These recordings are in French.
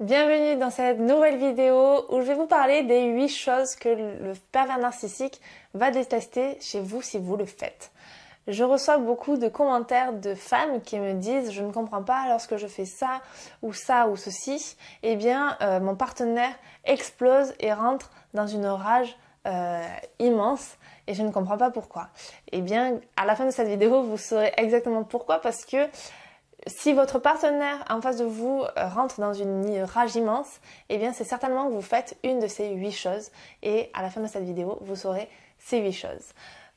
Bienvenue dans cette nouvelle vidéo où je vais vous parler des 8 choses que le pervers narcissique va détester chez vous si vous le faites. Je reçois beaucoup de commentaires de femmes qui me disent je ne comprends pas lorsque je fais ça ou ça ou ceci, eh bien euh, mon partenaire explose et rentre dans une rage euh, immense et je ne comprends pas pourquoi. Eh bien à la fin de cette vidéo vous saurez exactement pourquoi parce que si votre partenaire en face de vous euh, rentre dans une rage immense, eh bien c'est certainement que vous faites une de ces huit choses et à la fin de cette vidéo, vous saurez ces huit choses.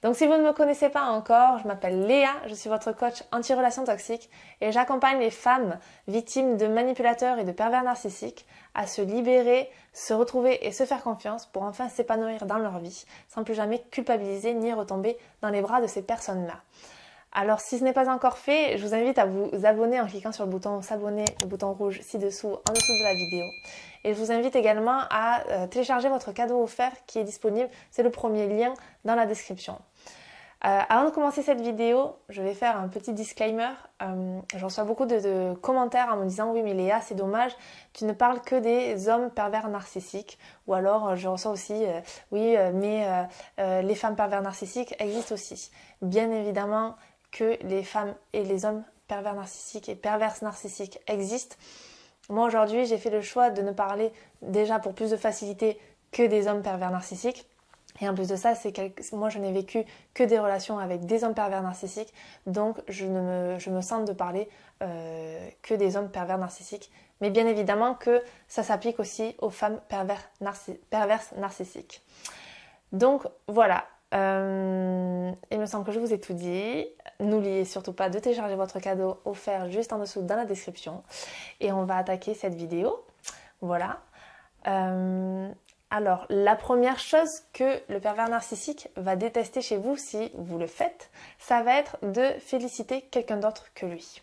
Donc si vous ne me connaissez pas encore, je m'appelle Léa, je suis votre coach anti-relations toxiques et j'accompagne les femmes victimes de manipulateurs et de pervers narcissiques à se libérer, se retrouver et se faire confiance pour enfin s'épanouir dans leur vie sans plus jamais culpabiliser ni retomber dans les bras de ces personnes-là. Alors si ce n'est pas encore fait, je vous invite à vous abonner en cliquant sur le bouton s'abonner, le bouton rouge ci-dessous, en dessous de la vidéo. Et je vous invite également à euh, télécharger votre cadeau offert qui est disponible, c'est le premier lien dans la description. Euh, avant de commencer cette vidéo, je vais faire un petit disclaimer. Euh, reçois beaucoup de, commentaires en me disant oui mais Léa c'est dommage, tu ne parles que des hommes pervers narcissiques. Ou alors euh, je reçois aussi oui mais les femmes pervers narcissiques existent aussi. Bien évidemment, que les femmes et les hommes pervers narcissiques et perverses narcissiques existent. Moi aujourd'hui j'ai fait le choix de ne parler déjà pour plus de facilité que des hommes pervers narcissiques. Et en plus de ça, c'est moi je n'ai vécu que des relations avec des hommes pervers narcissiques, donc je, ne me... je me sens de parler euh, que des hommes pervers narcissiques. Mais bien évidemment que ça s'applique aussi aux femmes pervers perverses narcissiques. Donc voilà, euh, il me semble que je vous ai tout dit. N'oubliez surtout pas de télécharger votre cadeau offert juste en dessous dans la description. Et on va attaquer cette vidéo. Voilà. Euh, alors, la première chose que le pervers narcissique va détester chez vous si vous le faites, ça va être de féliciter quelqu'un d'autre que lui.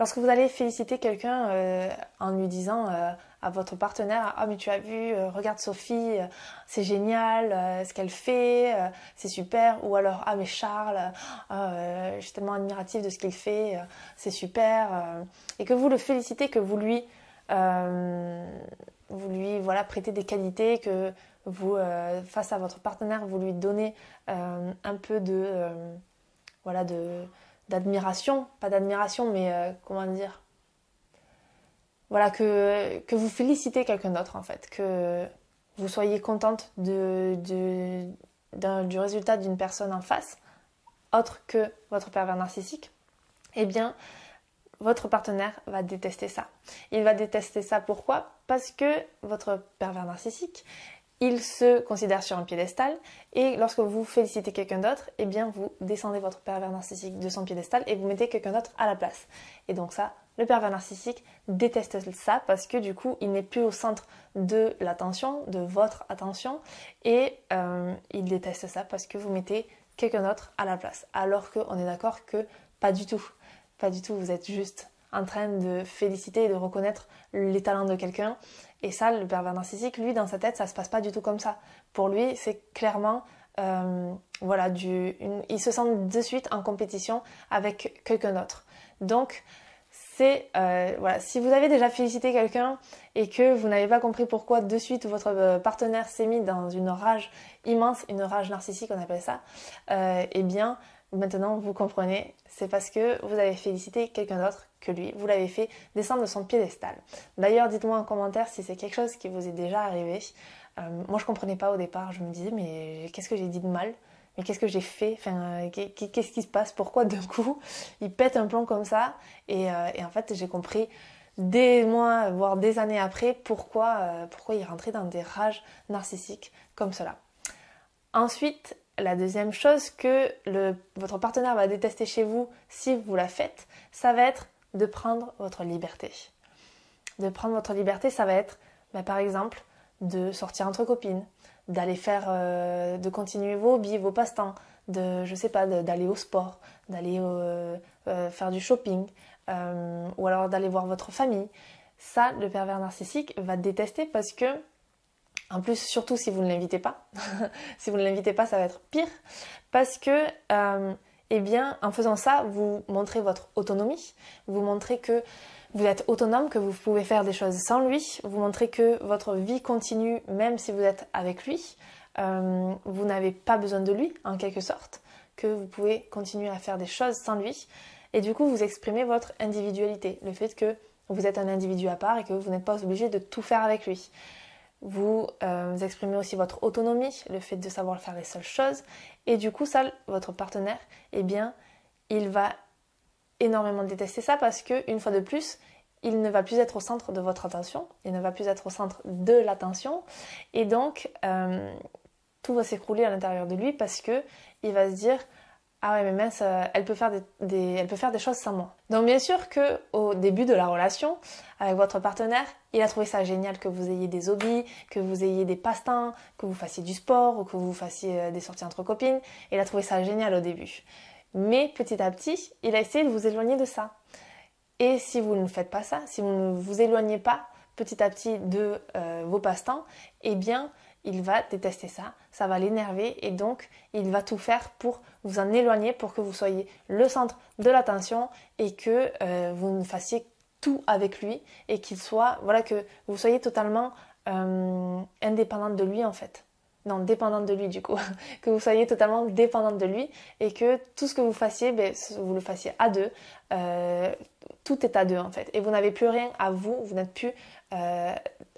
Lorsque vous allez féliciter quelqu'un euh, en lui disant euh, à votre partenaire Ah, mais tu as vu, euh, regarde Sophie, c'est génial, ce qu'elle fait, c'est super. Ou alors Ah, mais Charles, je suis tellement admiratif de ce qu'il fait, c'est super. et que vous le félicitez, que vous lui, vous lui voilà, prêtez des qualités, que vous, face à votre partenaire, vous lui donnez un peu de. voilà, de d'admiration, pas d'admiration, mais euh, comment dire Voilà, que, que vous félicitez quelqu'un d'autre en fait, que vous soyez contente de, du résultat d'une personne en face, autre que votre pervers narcissique, eh bien, votre partenaire va détester ça. Il va détester ça pourquoi Parce que votre pervers narcissique il se considère sur un piédestal et lorsque vous félicitez quelqu'un d'autre, eh bien vous descendez votre pervers narcissique de son piédestal et vous mettez quelqu'un d'autre à la place. Et donc ça, le pervers narcissique déteste ça parce que du coup, il n'est plus au centre de l'attention, de votre attention et euh, il déteste ça parce que vous mettez quelqu'un d'autre à la place. Alors qu'on est d'accord que pas du tout, pas du tout, vous êtes juste en train de féliciter et de reconnaître les talents de quelqu'un. Et ça, le pervers narcissique, lui, dans sa tête, ça se passe pas du tout comme ça. Pour lui, c'est clairement, euh, voilà, du, il se sent de suite en compétition avec quelqu'un d'autre. Donc, c'est, euh, voilà, si vous avez déjà félicité quelqu'un et que vous n'avez pas compris pourquoi de suite votre euh, partenaire s'est mis dans une rage immense, une rage narcissique, on appelle ça, euh, eh bien, Maintenant, vous comprenez, c'est parce que vous avez félicité quelqu'un d'autre que lui, vous l'avez fait descendre de son piédestal. D'ailleurs, dites-moi en commentaire si c'est quelque chose qui vous est déjà arrivé. Euh, moi, je comprenais pas au départ, je me disais, mais qu'est-ce que j'ai dit de mal mais qu'est-ce que j'ai fait enfin, euh, Qu'est-ce qui se passe Pourquoi d'un coup il pète un plomb comme ça euh, et, en fait, j'ai compris des mois, voire des années après, pourquoi, pourquoi il rentrait dans des rages narcissiques comme cela. Ensuite, la deuxième chose que votre partenaire va détester chez vous si vous la faites, ça va être de prendre votre liberté. De prendre votre liberté, ça va être, bah, par exemple, de sortir entre copines, d'aller faire, euh, de continuer vos hobbies, vos passe-temps, de, je sais pas, d'aller au sport, d'aller euh, euh, faire du shopping, ou alors d'aller voir votre famille. Ça, le pervers narcissique va détester parce que en plus, surtout si vous ne l'invitez pas. si vous ne l'invitez pas, ça va être pire. Parce que, euh, eh bien, en faisant ça, vous montrez votre autonomie. Vous montrez que vous êtes autonome, que vous pouvez faire des choses sans lui. Vous montrez que votre vie continue même si vous êtes avec lui. Euh, vous n'avez pas besoin de lui, en quelque sorte. Que vous pouvez continuer à faire des choses sans lui. Et du coup, vous exprimez votre individualité. Le fait que vous êtes un individu à part et que vous n'êtes pas obligé de tout faire avec lui. Euh, vous, exprimez aussi votre autonomie, le fait de savoir faire les seules choses. Et du coup, ça, votre partenaire, eh bien, il va énormément détester ça parce que, une fois de plus, il ne va plus être au centre de votre attention, il ne va plus être au centre de l'attention. Et donc, euh, tout va s'écrouler à l'intérieur de lui parce que il va se dire ah ouais mais mince, euh, elle peut faire des, elle peut faire des choses sans moi. Donc bien sûr que au début de la relation avec votre partenaire, il a trouvé ça génial que vous ayez des hobbies, que vous ayez des passe que vous fassiez du sport ou que vous fassiez euh, des sorties entre copines. Il a trouvé ça génial au début. Mais petit à petit, il a essayé de vous éloigner de ça. Et si vous ne faites pas ça, si vous ne vous éloignez pas petit à petit de euh, vos passe-temps, eh bien, il va détester ça, ça va l'énerver et donc il va tout faire pour vous en éloigner, pour que vous soyez le centre de l'attention et que euh, vous ne fassiez tout avec lui et qu'il soit, voilà, que vous soyez totalement euh, indépendante de lui en fait. Non, dépendante de lui du coup. que vous soyez totalement dépendante de lui et que tout ce que vous fassiez, ben, vous le fassiez à deux. Euh, tout est à deux en fait. Et vous n'avez plus rien à vous, vous n'êtes plus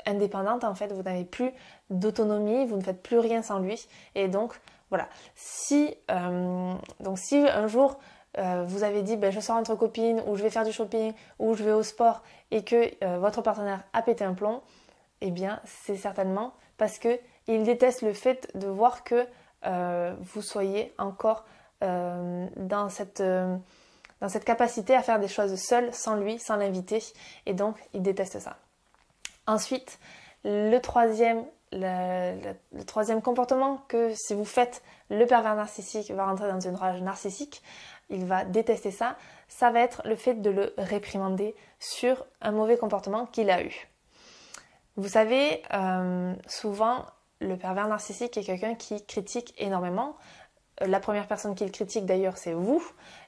indépendante en fait, vous n'avez plus d'autonomie, vous ne faites plus rien sans lui. Et donc voilà, si, euh, donc si un jour euh, vous avez dit ben, je sors entre copines ou je vais faire du shopping ou je vais au sport et que euh, votre partenaire a pété un plomb, eh bien c'est certainement parce que il déteste le fait de voir que vous soyez encore dans cette dans cette capacité à faire des choses seul, sans lui, sans l'inviter. Et donc, il déteste ça. Ensuite, le troisième, comportement que si vous faites, le pervers narcissique va rentrer dans une rage narcissique, il va détester ça, ça va être le fait de le réprimander sur un mauvais comportement qu'il a eu. Vous savez, euh, souvent, le pervers narcissique est quelqu'un qui critique énormément, euh, la première personne qu'il critique d'ailleurs, c'est vous.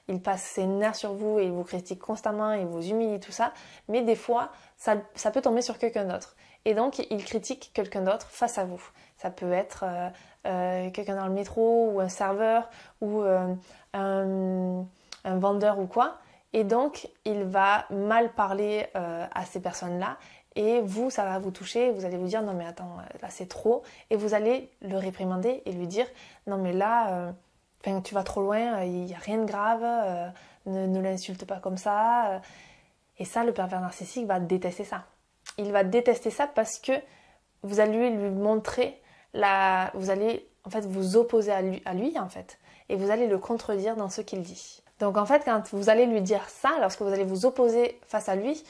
Il passe ses nerfs sur vous et il vous critique constamment, il vous humilie, tout ça. Mais des fois, ça, peut tomber sur quelqu'un d'autre. Et donc, il critique quelqu'un d'autre face à vous. Ça peut être euh, euh, quelqu'un dans le métro ou un serveur ou un, vendeur ou quoi. Et donc, il va mal parler à ces personnes-là et vous, ça va vous toucher, vous allez vous dire non mais attends, là c'est trop, et vous allez le réprimander et lui dire non mais là, euh, tu vas trop loin, euh, il n'y a rien de grave, euh, ne, ne l'insulte pas comme ça. Et ça, le pervers narcissique va détester ça. Il va détester ça parce que vous allez lui montrer, la... vous allez en fait vous opposer à lui en fait, et vous allez le contredire dans ce qu'il dit. Donc en fait, quand vous allez lui dire ça, lorsque vous allez vous opposer face à lui,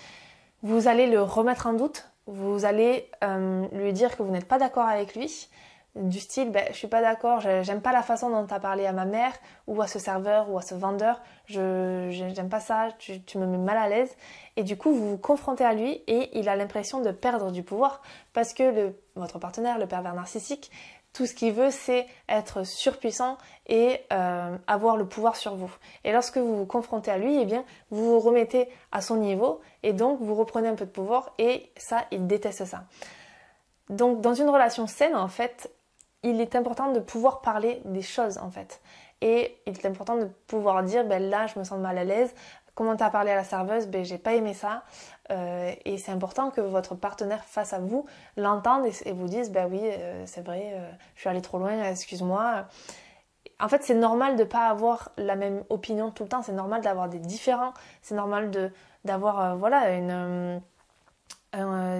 vous allez le remettre en doute, vous allez euh, lui dire que vous n'êtes pas d'accord avec lui, du style ben, je suis pas d'accord, j'aime pas la façon dont tu as parlé à ma mère ou à ce serveur ou à ce vendeur, je j'aime pas ça, tu, me mets mal à l'aise et du coup vous vous confrontez à lui et il a l'impression de perdre du pouvoir parce que votre partenaire, le pervers narcissique, tout ce qu'il veut, c'est être surpuissant et euh, avoir le pouvoir sur vous. Et lorsque vous vous confrontez à lui, eh bien, vous vous remettez à son niveau et donc vous reprenez un peu de pouvoir et ça, il déteste ça. Donc, dans une relation saine, en fait, il est important de pouvoir parler des choses, en fait. Et il est important de pouvoir dire, ben là, je me sens mal à l'aise. Comment t'as parlé à la serveuse Ben j'ai pas aimé ça. Euh, et c'est important que votre partenaire face à vous l'entende et, vous dise, ben oui, euh, c'est vrai, euh, je suis allée trop loin, excuse-moi. En fait, c'est normal de pas avoir la même opinion tout le temps. C'est normal d'avoir des différents. C'est normal de d'avoir voilà une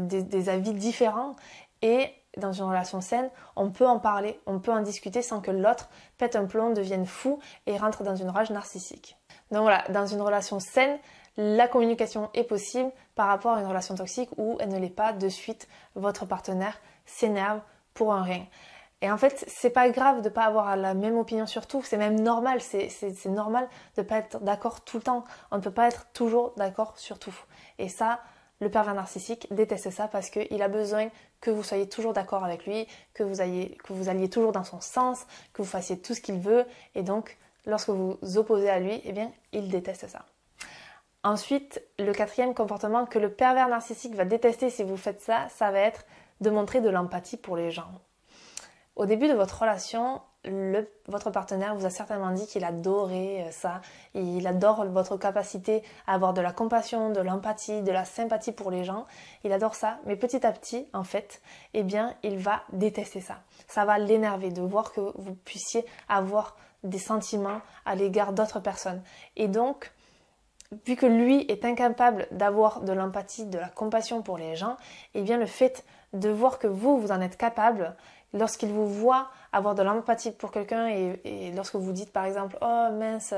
des, des, avis différents et dans une relation saine, on peut en parler, on peut en discuter sans que l'autre pète un plomb, devienne fou et rentre dans une rage narcissique. Donc voilà, dans une relation saine, la communication est possible par rapport à une relation toxique où elle ne l'est pas de suite, votre partenaire s'énerve pour un rien. Et en fait, c'est pas grave de pas avoir la même opinion sur tout, c'est même normal, c'est normal de pas être d'accord tout le temps. On ne peut pas être toujours d'accord sur tout. Et ça, le pervers narcissique déteste ça parce qu'il a besoin que vous soyez toujours d'accord avec lui, que vous, ayez, que vous alliez toujours dans son sens, que vous fassiez tout ce qu'il veut. Et donc, lorsque vous vous opposez à lui, eh bien, il déteste ça. Ensuite, le quatrième comportement que le pervers narcissique va détester si vous faites ça, ça va être de montrer de l'empathie pour les gens. Au début de votre relation, votre partenaire vous a certainement dit qu'il adorait euh, ça. Il adore votre capacité à avoir de la compassion, de l'empathie, de la sympathie pour les gens. Il adore ça. Mais petit à petit, en fait, eh bien, il va détester ça. Ça va l'énerver de voir que vous puissiez avoir des sentiments à l'égard d'autres personnes. Et donc, vu que lui est incapable d'avoir de l'empathie, de la compassion pour les gens, eh bien, le fait de voir que vous, vous en êtes capable, Lorsqu'il vous voit avoir de l'empathie pour quelqu'un et, lorsque vous dites par exemple oh mince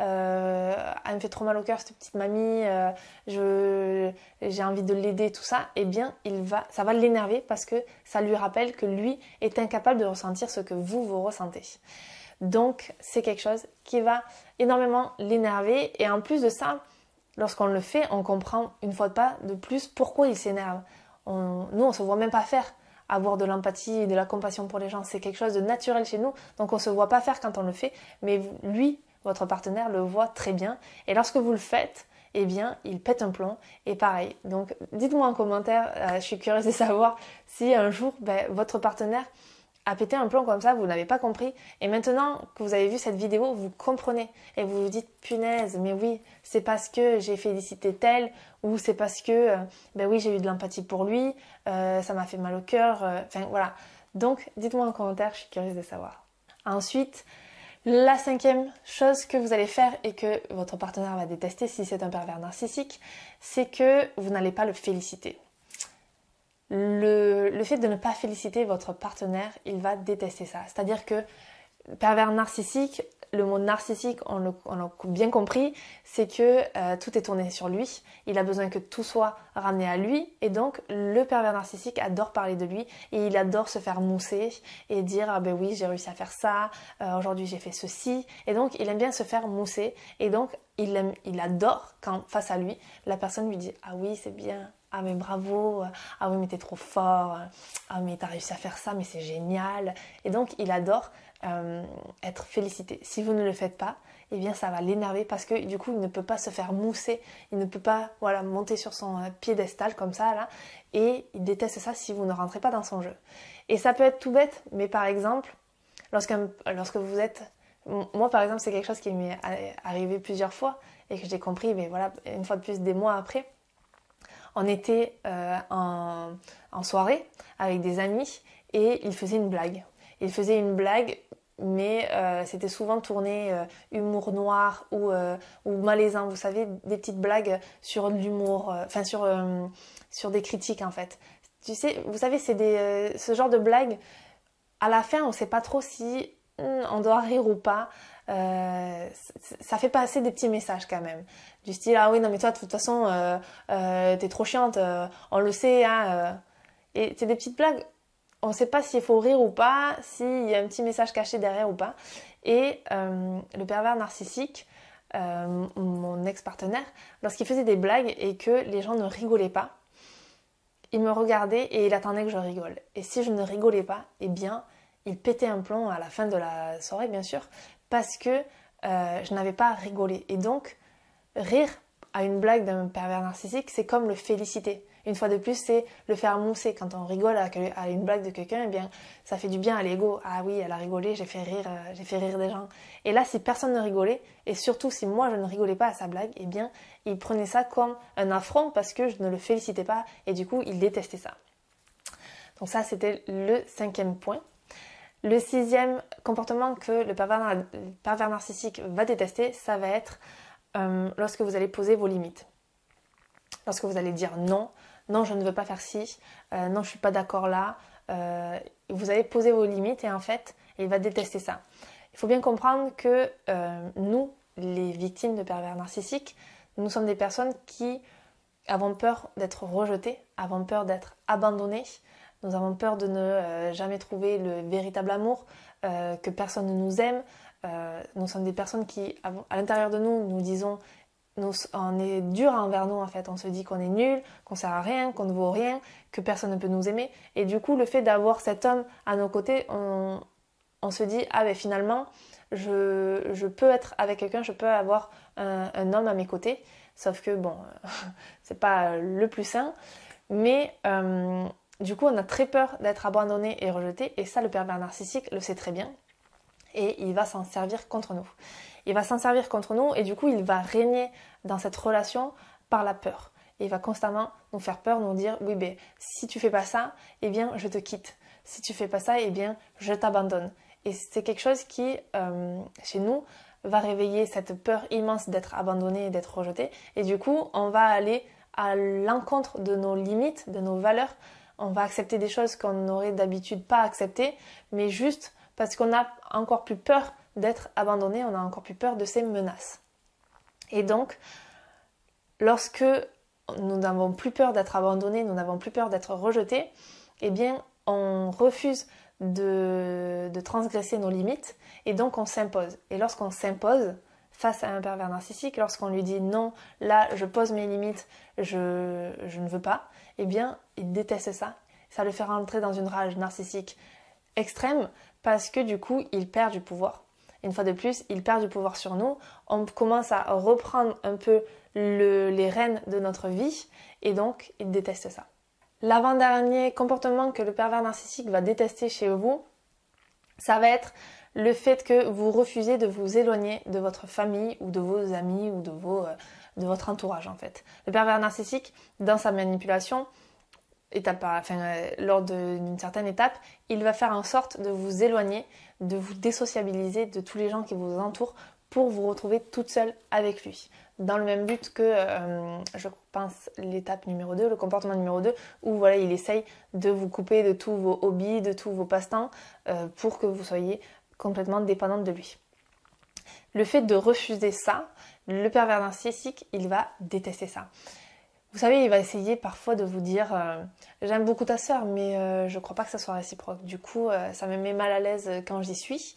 euh, elle me fait trop mal au cœur cette petite mamie euh, je j'ai envie de l'aider tout ça eh bien il va ça va l'énerver parce que ça lui rappelle que lui est incapable de ressentir ce que vous vous ressentez donc c'est quelque chose qui va énormément l'énerver et en plus de ça lorsqu'on le fait on comprend une fois de pas de plus pourquoi il s'énerve nous on se voit même pas faire avoir de l'empathie et de la compassion pour les gens, c'est quelque chose de naturel chez nous, donc on ne se voit pas faire quand on le fait, mais lui, votre partenaire, le voit très bien. Et lorsque vous le faites, eh bien, il pète un plomb. Et pareil, donc dites-moi en commentaire, euh, je suis curieuse de savoir si un jour, ben, votre partenaire à péter un plomb comme ça, vous n'avez pas compris. Et maintenant que vous avez vu cette vidéo, vous comprenez. Et vous vous dites, punaise, mais oui, c'est parce que j'ai félicité tel, ou c'est parce que, euh, ben oui, j'ai eu de l'empathie pour lui, euh, ça m'a fait mal au cœur, euh, enfin voilà. Donc, dites-moi en commentaire, je suis curieuse de savoir. Ensuite, la cinquième chose que vous allez faire et que votre partenaire va détester si c'est un pervers narcissique, c'est que vous n'allez pas le féliciter le, fait de ne pas féliciter votre partenaire, il va détester ça. C'est-à-dire que pervers narcissique, le mot narcissique, on l'a bien compris, c'est que euh, tout est tourné sur lui, il a besoin que tout soit ramené à lui, et donc le pervers narcissique adore parler de lui, et il adore se faire mousser et dire ah ben oui j'ai réussi à faire ça, euh, aujourd'hui j'ai fait ceci, et donc il aime bien se faire mousser, et donc il, il adore quand face à lui, la personne lui dit ah oui c'est bien, ah mais bravo, ah oui mais t'es trop fort, ah mais t'as réussi à faire ça, mais c'est génial. Et donc il adore euh, être félicité. Si vous ne le faites pas, eh bien ça va l'énerver parce que du coup il ne peut pas se faire mousser, il ne peut pas voilà monter sur son euh, piédestal comme ça là, et il déteste ça si vous ne rentrez pas dans son jeu. Et ça peut être tout bête, mais par exemple, lorsque, lorsque vous êtes moi, par exemple, c'est quelque chose qui m'est euh, arrivé plusieurs fois et que j'ai compris, mais voilà, une fois de plus, des mois après. On était euh, en, soirée avec des amis et il faisait une blague. Il faisait une blague, mais euh, c'était souvent tourné euh, humour noir ou, ou, malaisant, vous savez, des petites blagues sur l'humour, enfin sur, sur des critiques en fait. Tu sais, vous savez, c'est ce genre de blagues. À la fin, on ne sait pas trop si on doit rire ou pas, euh, ça fait passer des petits messages quand même. Du style, ah oui, non mais toi, de toute façon, euh, euh, t'es trop chiante, on le sait, hein. Et c'est des petites blagues. On ne sait pas s'il faut rire ou pas, s'il y a un petit message caché derrière ou pas. Et le pervers narcissique, mon ex-partenaire, lorsqu'il faisait des blagues et que les gens ne rigolaient pas, il me regardait et il attendait que je rigole. Et si je ne rigolais pas, eh bien, il pétait un plomb à la fin de la soirée, bien sûr, parce que euh, je n'avais pas rigolé. Et donc, rire à une blague d'un pervers narcissique, c'est comme le féliciter. Une fois de plus, c'est le faire mousser. Quand on rigole à une blague de quelqu'un, eh bien, ça fait du bien à l'ego. Ah oui, elle a rigolé, j'ai fait rire, euh, j'ai fait rire des gens. Et là, si personne ne rigolait, et surtout si moi je ne rigolais pas à sa blague, eh bien, il prenait ça comme un affront parce que je ne le félicitais pas, et du coup, il détestait ça. Donc ça, c'était le cinquième point. Le sixième comportement que le pervers, narcissique va détester, ça va être euh, lorsque vous allez poser vos limites. Lorsque vous allez dire non, non je ne veux pas faire ci, euh, non je suis pas d'accord là, euh, vous allez poser vos limites et en fait il va détester ça. Il faut bien comprendre que nous, les victimes de pervers narcissiques, nous sommes des personnes qui avons peur d'être rejetées, avons peur d'être abandonnées, nous avons peur de ne euh, jamais trouver le véritable amour, euh, que personne ne nous aime. Euh, nous sommes des personnes qui, à l'intérieur de nous, nous disons, nous, on est dur envers nous en fait. On se dit qu'on est nul, qu'on sert à rien, qu'on ne vaut rien, que personne ne peut nous aimer. Et du coup, le fait d'avoir cet homme à nos côtés, on, on se dit, ah ben finalement, je, je peux être avec quelqu'un, je peux avoir un, homme à mes côtés. Sauf que bon, c'est pas le plus sain. Mais du coup, on a très peur d'être abandonné et rejeté, et ça, le pervers narcissique le sait très bien, et il va s'en servir contre nous. Il va s'en servir contre nous, et du coup, il va régner dans cette relation par la peur. il va constamment nous faire peur, nous dire oui, ben si tu fais pas ça, eh bien, je te quitte. Si tu fais pas ça, eh bien, je t'abandonne. Et c'est quelque chose qui, euh, chez nous, va réveiller cette peur immense d'être abandonné et d'être rejeté. Et du coup, on va aller à l'encontre de nos limites, de nos valeurs, on va accepter des choses qu'on n'aurait d'habitude pas acceptées, mais juste parce qu'on a encore plus peur d'être abandonné, on a encore plus peur de ces menaces. Et donc, lorsque nous n'avons plus peur d'être abandonné, nous n'avons plus peur d'être rejeté, eh bien, on refuse de, transgresser nos limites et donc on s'impose. Et lorsqu'on s'impose face à un pervers narcissique, lorsqu'on lui dit non, là je pose mes limites, je, je ne veux pas, eh bien, il déteste ça. Ça le fait rentrer dans une rage narcissique extrême parce que du coup, il perd du pouvoir. Une fois de plus, il perd du pouvoir sur nous. On commence à reprendre un peu les rênes de notre vie et donc, il déteste ça. L'avant-dernier comportement que le pervers narcissique va détester chez vous, ça va être le fait que vous refusez de vous éloigner de votre famille ou de vos amis ou de vos euh, de votre entourage en fait. Le pervers narcissique, dans sa manipulation, étape euh, lors d'une certaine étape, il va faire en sorte de vous éloigner, de vous désociabiliser de tous les gens qui vous entourent pour vous retrouver toute seule avec lui. Dans le même but que, euh, je pense, l'étape numéro 2, le comportement numéro 2, où voilà, il essaye de vous couper de tous vos hobbies, de tous vos passe-temps, euh, pour que vous soyez complètement dépendante de lui. Le fait de refuser ça, le pervers narcissique, il va détester ça. Vous savez, il va essayer parfois de vous dire euh, j'aime beaucoup ta soeur, mais je euh, je crois pas que ça soit réciproque. Du coup, euh, ça me met mal à l'aise quand j'y suis,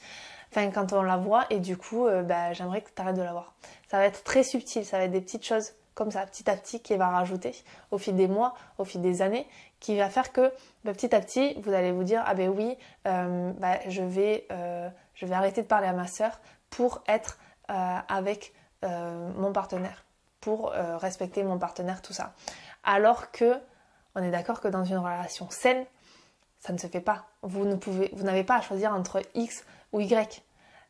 enfin quand on la voit, et du coup, bah, j'aimerais que tu arrêtes de la voir. Ça va être très subtil, ça va être des petites choses comme ça, petit à petit, qu'il va rajouter au fil des mois, au fil des années, qui va faire que bah, petit à petit, vous allez vous dire ah ben oui, bah, je vais, je vais arrêter de parler à ma soeur pour être avec euh, mon partenaire, pour euh, respecter mon partenaire, tout ça. Alors que, on est d'accord que dans une relation saine, ça ne se fait pas. Vous ne pouvez, vous n'avez pas à choisir entre X ou Y.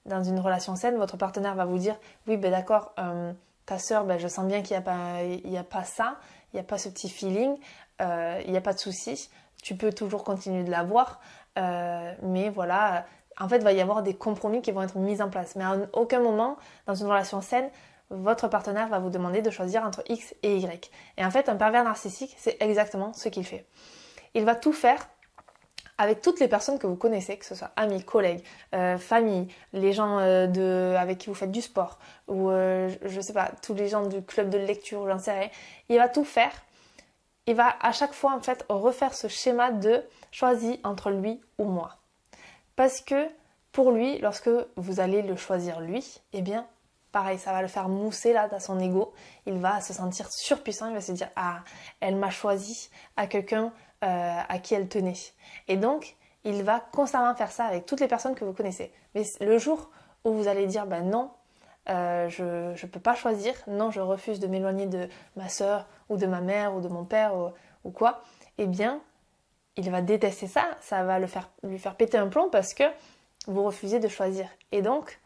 Dans une relation saine, votre partenaire va vous dire, oui, ben d'accord, euh, ta soeur, ben, je sens bien qu'il n'y a, pas, il y a pas ça, il n'y a pas ce petit feeling, il n'y a pas de souci, tu peux toujours continuer de l'avoir mais voilà, en fait, il va y avoir des compromis qui vont être mis en place. Mais à aucun moment, dans une relation saine, votre partenaire va vous demander de choisir entre X et Y. Et en fait, un pervers narcissique, c'est exactement ce qu'il fait. Il va tout faire avec toutes les personnes que vous connaissez, que ce soit amis, collègues, euh, famille, les gens euh, avec qui vous faites du sport, ou euh, je sais pas, tous les gens du club de lecture, j'en sais rien. Il va tout faire. Il va à chaque fois, en fait, refaire ce schéma de choisis entre lui ou moi. Parce que pour lui, lorsque vous allez le choisir lui, eh bien, pareil, ça va le faire mousser là dans son ego. Il va se sentir surpuissant, il va se dire Ah, elle m'a choisi à quelqu'un euh, à qui elle tenait. Et donc, il va constamment faire ça avec toutes les personnes que vous connaissez. Mais le jour où vous allez dire Ben non, euh, je ne peux pas choisir, non, je refuse de m'éloigner de ma soeur ou de ma mère ou de mon père ou quoi, eh bien, il va détester ça, ça va le faire, lui faire péter un plomb parce que vous refusez de choisir. Et donc,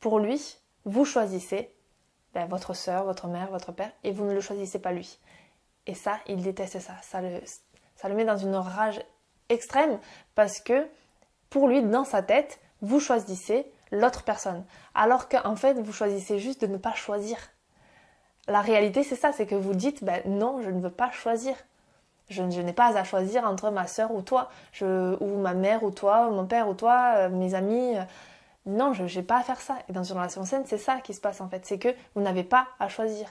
pour lui, vous choisissez ben, votre soeur, votre mère, votre père, et vous ne le choisissez pas lui. Et ça, il déteste ça. Ça le, ça le met dans une rage extrême parce que pour lui, dans sa tête, vous choisissez l'autre personne. Alors qu'en fait, vous choisissez juste de ne pas choisir. La réalité, c'est ça, c'est que vous dites, ben non, je ne veux pas choisir. Je, n'ai pas à choisir entre ma soeur ou toi, ou ma mère ou toi, ou mon père ou toi, euh, mes amis. Euh. non, je n'ai pas à faire ça. Et dans une relation saine, c'est ça qui se passe en fait, c'est que vous n'avez pas à choisir.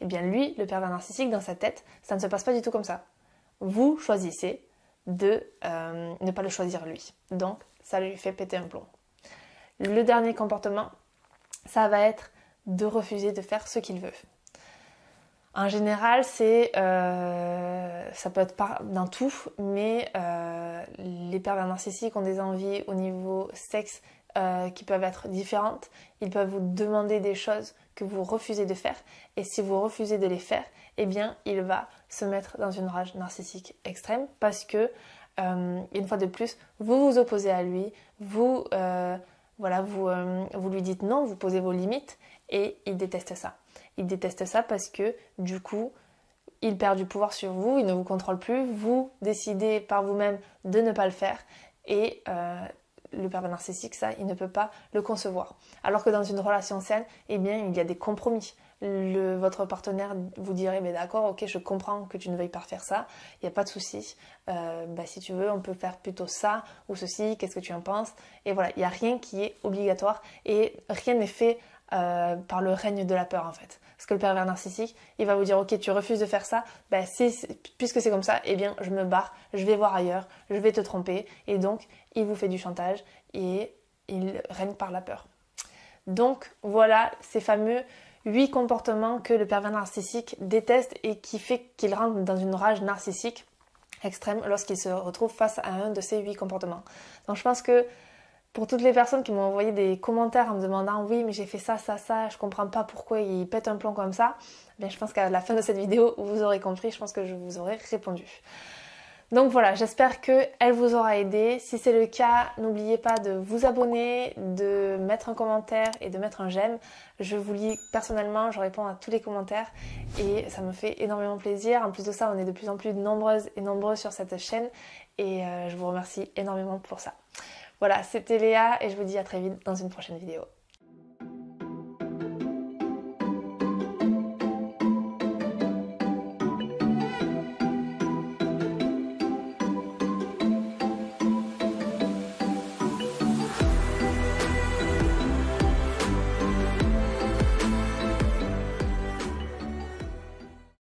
Eh bien lui, le pervers narcissique, dans sa tête, ça ne se passe pas du tout comme ça. Vous choisissez de euh, ne pas le choisir lui. Donc, ça lui fait péter un plomb. Le dernier comportement, ça va être de refuser de faire ce qu'il veut. En général, c'est, euh, ça peut être d'un tout, mais euh, les pervers narcissiques ont des envies au niveau sexe euh, qui peuvent être différentes. Ils peuvent vous demander des choses que vous refusez de faire, et si vous refusez de les faire, eh bien, il va se mettre dans une rage narcissique extrême parce que, une fois de plus, vous vous opposez à lui, vous, voilà, vous, vous lui dites non, vous posez vos limites, et il déteste ça il déteste ça parce que du coup, il perd du pouvoir sur vous, il ne vous contrôle plus, vous décidez par vous-même de ne pas le faire et euh, le pervers narcissique, ça, il ne peut pas le concevoir. Alors que dans une relation saine, eh bien, il y a des compromis. votre partenaire vous dirait, mais d'accord, ok, je comprends que tu ne veuilles pas faire ça, il n'y a pas de souci. Euh, bah, si tu veux, on peut faire plutôt ça ou ceci, qu'est-ce que tu en penses Et voilà, il n'y a rien qui est obligatoire et rien n'est fait euh, par le règne de la peur, en fait que le pervers narcissique, il va vous dire ok tu refuses de faire ça, ben, puisque c'est comme ça, eh bien je me barre, je vais voir ailleurs, je vais te tromper, et donc il vous fait du chantage et il règne par la peur. Donc voilà ces fameux huit comportements que le pervers narcissique déteste et qui fait qu'il rentre dans une rage narcissique extrême lorsqu'il se retrouve face à un de ces huit comportements. Donc je pense que pour toutes les personnes qui m'ont envoyé des commentaires en me demandant oui mais j'ai fait ça, ça, ça, je comprends pas pourquoi il pète un plomb comme ça, je pense qu'à la fin de cette vidéo vous aurez compris, je pense que je vous aurai répondu. Donc voilà, j'espère qu'elle vous aura aidé. Si c'est le cas, n'oubliez pas de vous abonner, de mettre un commentaire et de mettre un j'aime. Je vous lis personnellement, je réponds à tous les commentaires et ça me fait énormément plaisir. En plus de ça, on est de plus en plus nombreuses et nombreux sur cette chaîne et euh, je vous remercie énormément pour ça. Voilà, c'était Léa et je vous dis à très vite dans une prochaine vidéo.